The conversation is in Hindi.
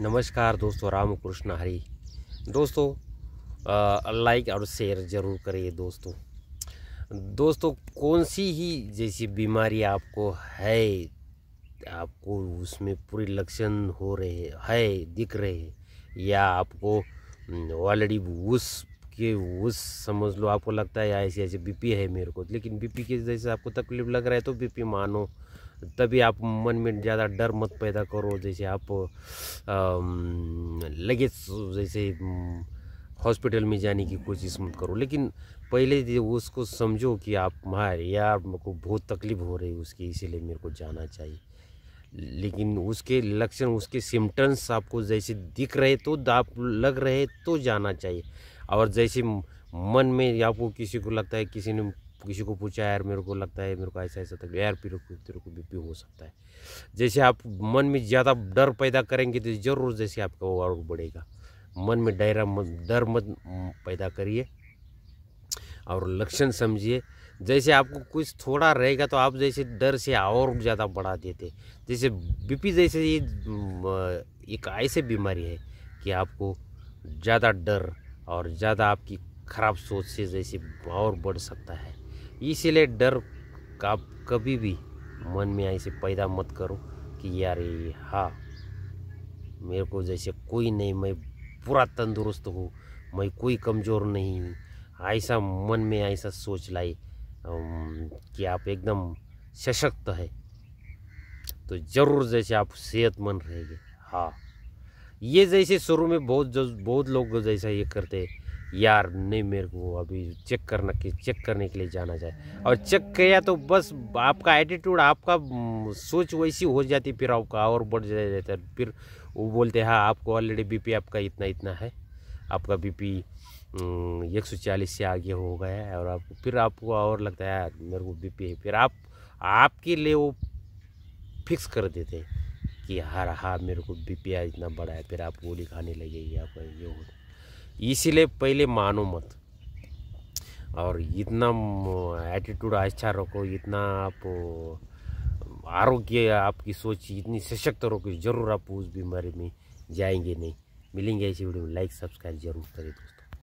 नमस्कार दोस्तों राम कृष्ण हरी दोस्तों लाइक और शेयर ज़रूर करिए दोस्तों दोस्तों कौन सी ही जैसी बीमारी आपको है आपको उसमें पूरे लक्षण हो रहे है दिख रहे या आपको ऑलरेडी उस ये उस समझ लो आपको लगता है ऐसे ऐसे बीपी है मेरे को लेकिन बीपी के जैसे आपको तकलीफ लग रहा है तो बीपी मानो तभी आप मन में ज़्यादा डर मत पैदा करो जैसे आप लगे जैसे हॉस्पिटल में जाने की कोशिश मत करो लेकिन पहले उसको समझो कि आप मार यार को बहुत तकलीफ हो रही है उसकी इसीलिए मेरे को जाना चाहिए लेकिन उसके लक्षण उसके सिम्टम्स आपको जैसे दिख रहे तो आप लग रहे तो जाना चाहिए और जैसे मन में आपको किसी को लगता है किसी ने किसी को पूछा यार मेरे को लगता है मेरे को ऐसा ऐसा तकलीफ यार फिर तेरे को बीपी हो सकता है जैसे आप मन में ज़्यादा डर पैदा करेंगे तो ज़रूर जैसे आपका वो और बढ़ेगा मन में डायरा मत डर मत पैदा करिए और लक्षण समझिए जैसे आपको कुछ थोड़ा रहेगा तो आप जैसे डर से और ज़्यादा बढ़ा देते जैसे बीपी जैसे ये एक ऐसे बीमारी है कि आपको ज़्यादा डर और ज़्यादा आपकी ख़राब सोच से जैसे और बढ़ सकता है इसीलिए डर का आप कभी भी मन में ऐसे पैदा मत करो कि यार ये हाँ मेरे को जैसे कोई नहीं मैं पूरा तंदुरुस्त हूँ मैं कोई कमज़ोर नहीं ऐसा मन में ऐसा सोच लाई कि आप एकदम सशक्त है तो ज़रूर जैसे आप सेहतमंद रहेंगे हाँ ये जैसे शुरू में बहुत जो बहुत लोग जैसा ये करते यार नहीं मेरे को अभी चेक करना कि चेक करने के लिए जाना चाहिए और चेक किया तो बस आपका एटीट्यूड आपका हम्म, सोच वैसी हो जाती फिर आपका और बढ़ जाता है फिर वो बोलते हैं हाँ आपको ऑलरेडी बीपी आपका इतना इतना है आपका बीपी हम्म, एक सौ चालीस से आगे हो गया है और आप फिर आपको और लगता है यार मेरे को बी है फिर आप आपके लिए वो फिक्स कर देते हैं कि हर हाँ मेरे को बी इतना बड़ा है फिर आप गोली खाने या आपको ये हो इसीलिए पहले मानो मत और इतना एटीट्यूड अच्छा रखो इतना आप आरोग्य आपकी सोच इतनी सशक्त रखो ज़रूर आप उस बीमारी में जाएंगे नहीं मिलेंगे ऐसी वीडियो में लाइक सब्सक्राइब जरूर करें दोस्तों